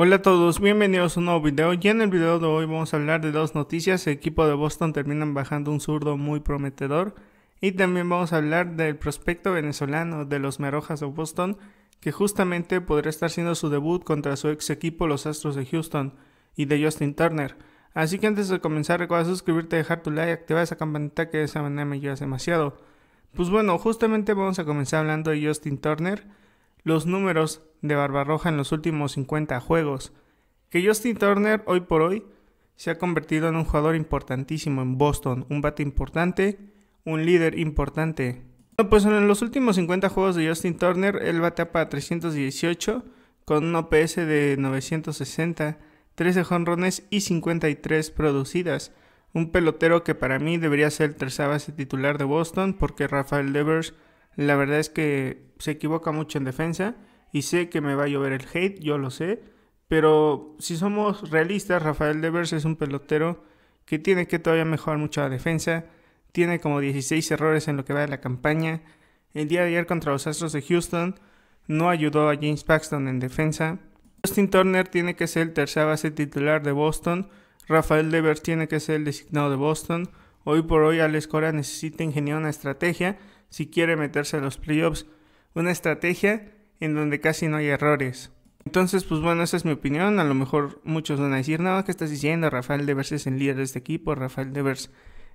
Hola a todos, bienvenidos a un nuevo video ya en el video de hoy vamos a hablar de dos noticias, el equipo de Boston terminan bajando un zurdo muy prometedor y también vamos a hablar del prospecto venezolano de los Merojas de Boston que justamente podrá estar siendo su debut contra su ex equipo los Astros de Houston y de Justin Turner. Así que antes de comenzar recuerda suscribirte, dejar tu like, activar esa campanita que de esa manera me ayudas demasiado. Pues bueno, justamente vamos a comenzar hablando de Justin Turner los números de Barbarroja en los últimos 50 juegos, que Justin Turner hoy por hoy se ha convertido en un jugador importantísimo en Boston, un bate importante, un líder importante. pues en los últimos 50 juegos de Justin Turner, él batea para 318 con un OPS de 960, 13 jonrones y 53 producidas. Un pelotero que para mí debería ser el tercer base titular de Boston porque Rafael Devers la verdad es que se equivoca mucho en defensa y sé que me va a llover el hate, yo lo sé. Pero si somos realistas, Rafael Devers es un pelotero que tiene que todavía mejorar mucho la defensa. Tiene como 16 errores en lo que va de la campaña. El día de ayer contra los Astros de Houston no ayudó a James Paxton en defensa. Justin Turner tiene que ser el tercera base titular de Boston. Rafael Devers tiene que ser el designado de Boston. Hoy por hoy Alex Cora necesita ingeniar una estrategia si quiere meterse a los playoffs. Una estrategia en donde casi no hay errores. Entonces, pues bueno, esa es mi opinión. A lo mejor muchos van a decir, no, ¿qué estás diciendo? Rafael Devers es el líder de este equipo, Rafael Devers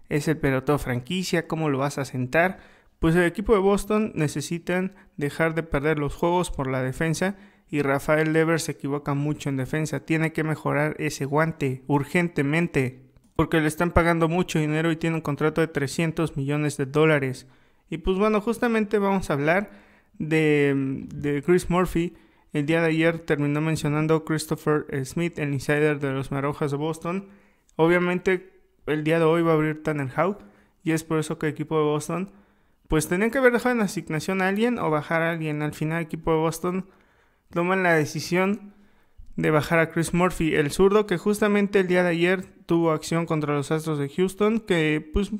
es el pelotón franquicia, ¿cómo lo vas a sentar? Pues el equipo de Boston necesitan dejar de perder los juegos por la defensa y Rafael Devers se equivoca mucho en defensa. Tiene que mejorar ese guante urgentemente porque le están pagando mucho dinero y tiene un contrato de 300 millones de dólares. Y pues bueno, justamente vamos a hablar de, Chris Murphy. El día de ayer terminó mencionando Christopher Smith, el insider de los Marojas de Boston. Obviamente el día de hoy va a abrir Tanner Hawk. y es por eso que el equipo de Boston pues tenían que haber dejado en asignación a alguien o bajar a alguien. Al final el equipo de Boston toma la decisión de bajar a Chris Murphy, el zurdo que justamente el día de ayer tuvo acción contra los Astros de Houston, que pues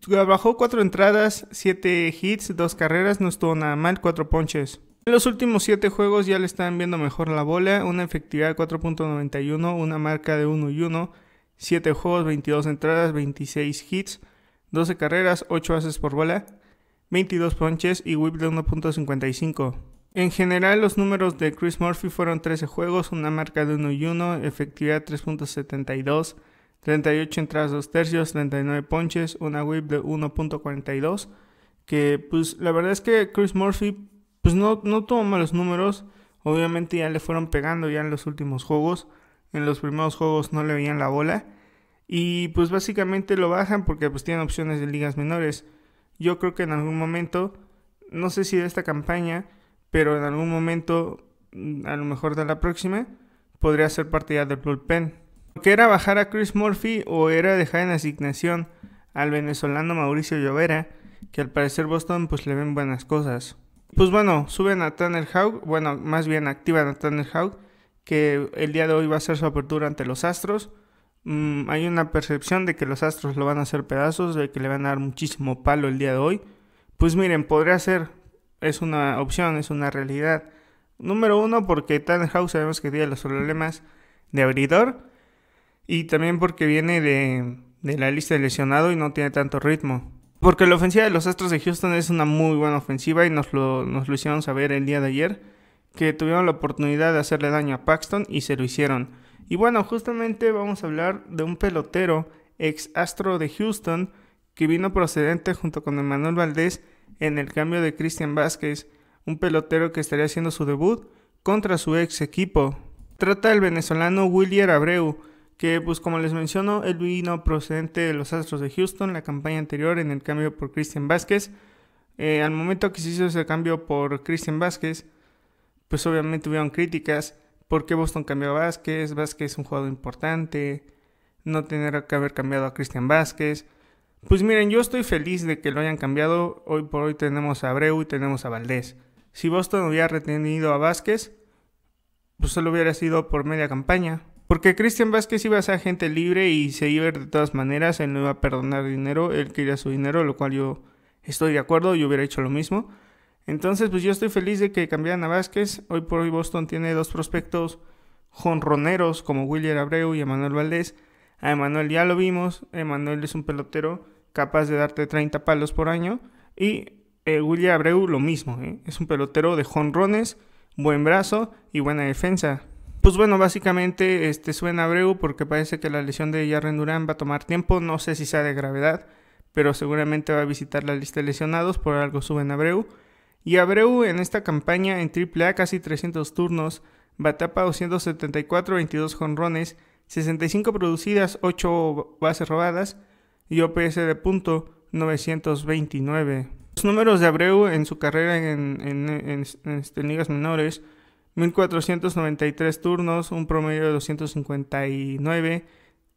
Trabajó 4 entradas, 7 hits, 2 carreras, no estuvo nada mal, 4 ponches. En los últimos 7 juegos ya le están viendo mejor la bola, una efectividad de 4.91, una marca de 1 y 1, 7 juegos, 22 entradas, 26 hits, 12 carreras, 8 haces por bola, 22 ponches y whip de 1.55. En general, los números de Chris Murphy fueron 13 juegos, una marca de 1 y 1, efectividad 3.72, 38 entradas, 2 tercios, 39 ponches, una whip de 1.42. Que pues la verdad es que Chris Murphy pues no, no tuvo malos números. Obviamente ya le fueron pegando ya en los últimos juegos. En los primeros juegos no le veían la bola. Y pues básicamente lo bajan porque pues tienen opciones de ligas menores. Yo creo que en algún momento, no sé si de esta campaña, pero en algún momento, a lo mejor de la próxima, podría ser parte ya del bullpen que era bajar a Chris Murphy o era dejar en asignación al venezolano Mauricio Llovera, que al parecer Boston pues le ven buenas cosas. Pues bueno, suben a Tanner Haug, bueno, más bien activan a Tanner Haug, que el día de hoy va a ser su apertura ante los Astros. Mm, hay una percepción de que los Astros lo van a hacer pedazos, de que le van a dar muchísimo palo el día de hoy. Pues miren, podría ser, es una opción, es una realidad. Número uno, porque Tanner Haug sabemos que tiene los problemas de abridor y también porque viene de, la lista de lesionado y no tiene tanto ritmo. Porque la ofensiva de los Astros de Houston es una muy buena ofensiva y nos lo, nos hicieron saber el día de ayer, que tuvieron la oportunidad de hacerle daño a Paxton y se lo hicieron. Y bueno, justamente vamos a hablar de un pelotero ex Astro de Houston que vino procedente junto con Emmanuel Valdés en el cambio de Cristian Vázquez, un pelotero que estaría haciendo su debut contra su ex equipo. Trata el venezolano William Abreu, que pues como les menciono, él vino procedente de los Astros de Houston, la campaña anterior en el cambio por Christian Vázquez. Eh, al momento que se hizo ese cambio por Christian Vázquez, pues obviamente hubieron críticas, ¿por qué Boston cambió a Vázquez? Vázquez es un jugador importante, no tener que haber cambiado a Christian Vázquez. Pues miren, yo estoy feliz de que lo hayan cambiado, hoy por hoy tenemos a Abreu y tenemos a Valdés. Si Boston hubiera retenido a Vázquez, pues solo hubiera sido por media campaña, porque Cristian Vázquez iba a ser gente libre y se iba a ir de todas maneras, él no iba a perdonar dinero, él quería su dinero, lo cual yo estoy de acuerdo, yo hubiera hecho lo mismo. Entonces, pues yo estoy feliz de que cambiaran a Vázquez. Hoy por hoy Boston tiene dos prospectos jonroneros como William Abreu y Emanuel Valdés. A Emanuel ya lo vimos, Emanuel es un pelotero capaz de darte 30 palos por año y eh, William Abreu lo mismo, ¿eh? es un pelotero de jonrones, buen brazo y buena defensa pues bueno, básicamente este, suena Abreu porque parece que la lesión de Yarren Durán va a tomar tiempo, no sé si sea de gravedad, pero seguramente va a visitar la lista de lesionados, por algo suben Abreu. Y Abreu en esta campaña en AAA casi 300 turnos, Batapa 274, 22 jonrones, 65 producidas, 8 bases robadas y OPS de punto 929. Los números de Abreu en su carrera en, en, en este, ligas menores 1.493 turnos, un promedio de 259,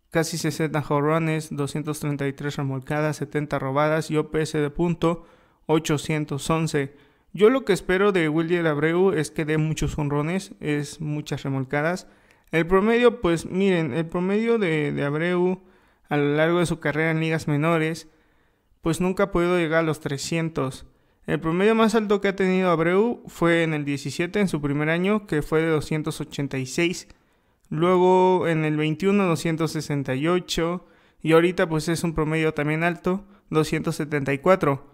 casi 60 jorrones, 233 remolcadas, 70 robadas y OPS de punto 811. Yo lo que espero de William Abreu es que dé muchos honrones, es muchas remolcadas. El promedio, pues miren, el promedio de, de Abreu a lo largo de su carrera en ligas menores, pues nunca ha podido llegar a los 300. El promedio más alto que ha tenido Abreu fue en el 17, en su primer año, que fue de 286. Luego en el 21, 268. Y ahorita pues es un promedio también alto, 274.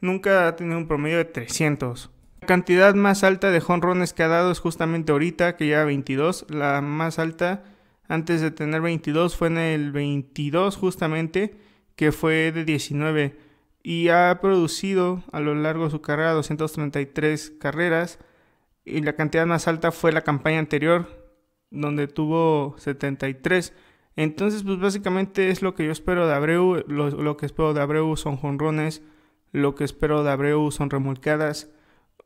Nunca ha tenido un promedio de 300. La cantidad más alta de jonrones que ha dado es justamente ahorita, que ya 22. La más alta antes de tener 22 fue en el 22 justamente, que fue de 19 y ha producido a lo largo de su carrera 233 carreras y la cantidad más alta fue la campaña anterior donde tuvo 73. Entonces, pues básicamente es lo que yo espero de Abreu, lo, que espero de Abreu son jonrones, lo que espero de Abreu son remolcadas.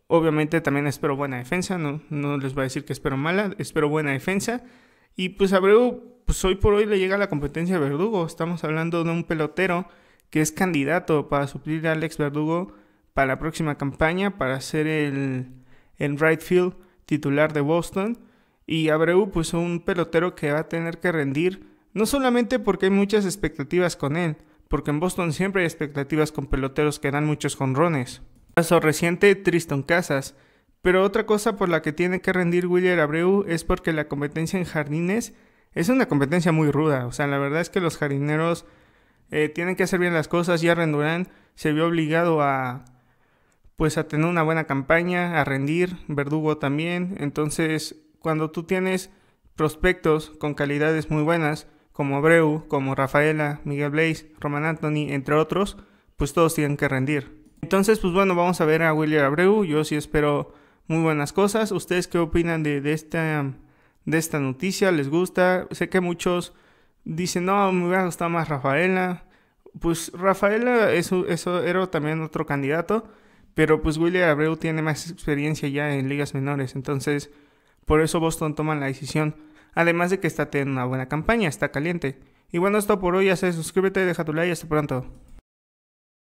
Obviamente también espero buena defensa, no, no les voy a decir que espero mala, espero buena defensa. Y pues Abreu, pues hoy por hoy le llega a la competencia de Verdugo, estamos hablando de un pelotero que es candidato para suplir a Alex Verdugo para la próxima campaña, para ser el, el right field titular de Boston. Y Abreu, pues un pelotero que va a tener que rendir, no solamente porque hay muchas expectativas con él, porque en Boston siempre hay expectativas con peloteros que dan muchos jonrones. Caso reciente, Tristan Casas. Pero otra cosa por la que tiene que rendir William Abreu es porque la competencia en jardines es una competencia muy ruda. O sea, la verdad es que los jardineros eh, tienen que hacer bien las cosas y rendurán, se vio obligado a pues a tener una buena campaña, a rendir, Verdugo también. Entonces, cuando tú tienes prospectos con calidades muy buenas, como Abreu, como Rafaela, Miguel Blaze, Roman Anthony, entre otros, pues todos tienen que rendir. Entonces, pues bueno, vamos a ver a William Abreu. Yo sí espero muy buenas cosas. ¿Ustedes qué opinan de esta, de esta noticia? ¿Les gusta? Sé que muchos dice, no, me hubiera gustado más Rafaela. Pues Rafaela eso, era también otro candidato, pero pues William Abreu tiene más experiencia ya en ligas menores, entonces por eso Boston toma la decisión. Además de que está teniendo una buena campaña, está caliente. Y bueno, esto por hoy, ya sé, suscríbete, deja tu like y hasta pronto.